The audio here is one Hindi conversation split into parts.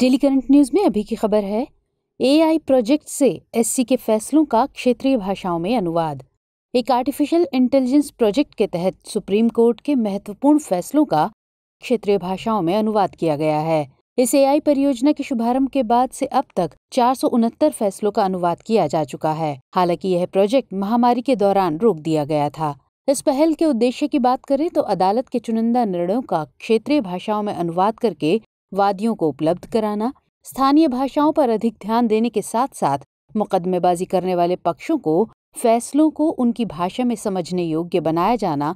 डेली करंट न्यूज़ में अभी की खबर है एआई प्रोजेक्ट से एससी के फैसलों का क्षेत्रीय भाषाओं में अनुवाद एक आर्टिफिशियल इंटेलिजेंस प्रोजेक्ट के तहत सुप्रीम कोर्ट के महत्वपूर्ण फैसलों का क्षेत्रीय भाषाओं में अनुवाद किया गया है इस एआई परियोजना के शुभारंभ के बाद से अब तक चार फैसलों का अनुवाद किया जा चुका है हालांकि यह प्रोजेक्ट महामारी के दौरान रोक दिया गया था इस पहल के उद्देश्य की बात करें तो अदालत के चुनिंदा निर्णयों का क्षेत्रीय भाषाओं में अनुवाद करके वादियों को उपलब्ध कराना स्थानीय भाषाओं पर अधिक ध्यान देने के साथ साथ मुकदमेबाजी करने वाले पक्षों को फैसलों को उनकी भाषा में समझने योग्य बनाया जाना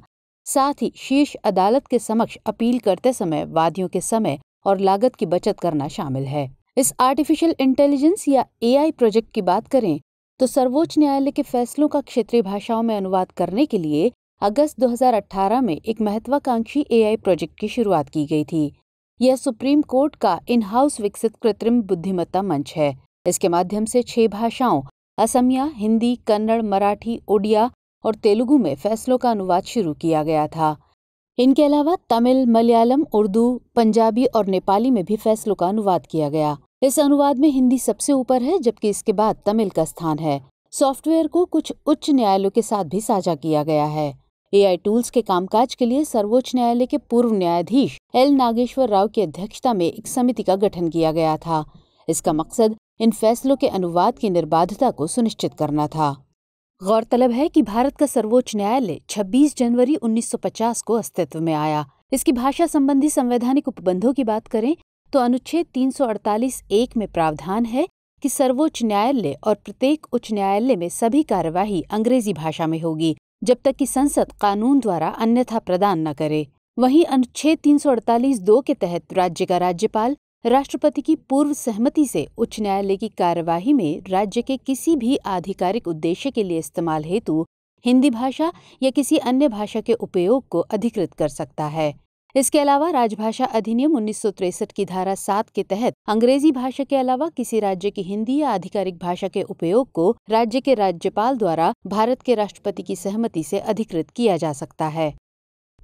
साथ ही शीर्ष अदालत के समक्ष अपील करते समय वादियों के समय और लागत की बचत करना शामिल है इस आर्टिफिशियल इंटेलिजेंस या एआई प्रोजेक्ट की बात करें तो सर्वोच्च न्यायालय के फैसलों का क्षेत्रीय भाषाओं में अनुवाद करने के लिए अगस्त 2018 में एक महत्वाकांक्षी एआई प्रोजेक्ट की शुरुआत की गई थी यह सुप्रीम कोर्ट का इन हाउस विकसित कृत्रिम बुद्धिमत्ता मंच है इसके माध्यम से छह भाषाओं असमिया हिंदी कन्नड़ मराठी ओडिया और तेलुगु में फैसलों का अनुवाद शुरू किया गया था इनके अलावा तमिल मलयालम उर्दू पंजाबी और नेपाली में भी फैसलों का अनुवाद किया गया इस अनुवाद में हिंदी सबसे ऊपर है जबकि इसके बाद तमिल का स्थान है सॉफ्टवेयर को कुछ उच्च न्यायालयों के साथ भी साझा किया गया है एआई टूल्स के कामकाज के लिए सर्वोच्च न्यायालय के पूर्व न्यायाधीश एल नागेश्वर राव की अध्यक्षता में एक समिति का गठन किया गया था इसका मकसद इन फैसलों के अनुवाद की निर्बाधता को सुनिश्चित करना था गौरतलब है कि भारत का सर्वोच्च न्यायालय 26 जनवरी 1950 को अस्तित्व में आया इसकी भाषा संबंधी संवैधानिक उपबंधों की बात करें तो अनुच्छेद 348 एक में प्रावधान है कि सर्वोच्च न्यायालय और प्रत्येक उच्च न्यायालय में सभी कार्यवाही अंग्रेजी भाषा में होगी जब तक कि संसद कानून द्वारा अन्यथा प्रदान न करे वहीं अनुच्छेद तीन दो के तहत राज्य का राज्यपाल राष्ट्रपति की पूर्व सहमति से उच्च न्यायालय की कार्यवाही में राज्य के किसी भी आधिकारिक उद्देश्य के लिए इस्तेमाल हेतु हिंदी भाषा या किसी अन्य भाषा के उपयोग को अधिकृत कर सकता है इसके अलावा राजभाषा अधिनियम उन्नीस की धारा सात के तहत अंग्रेजी भाषा के अलावा किसी राज्य की हिंदी या आधिकारिक भाषा के उपयोग को राज्य के राज्यपाल द्वारा भारत के राष्ट्रपति की सहमति से अधिकृत किया जा सकता है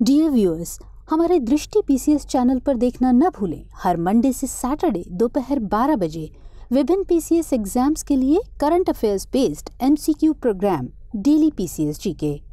डियर व्यूअर्स हमारे दृष्टि पीसीएस चैनल पर देखना न भूलें हर मंडे से सैटरडे दोपहर 12 बजे विभिन्न पीसीएस एग्जाम्स के लिए current affairs based MCQ programme daily PCS GK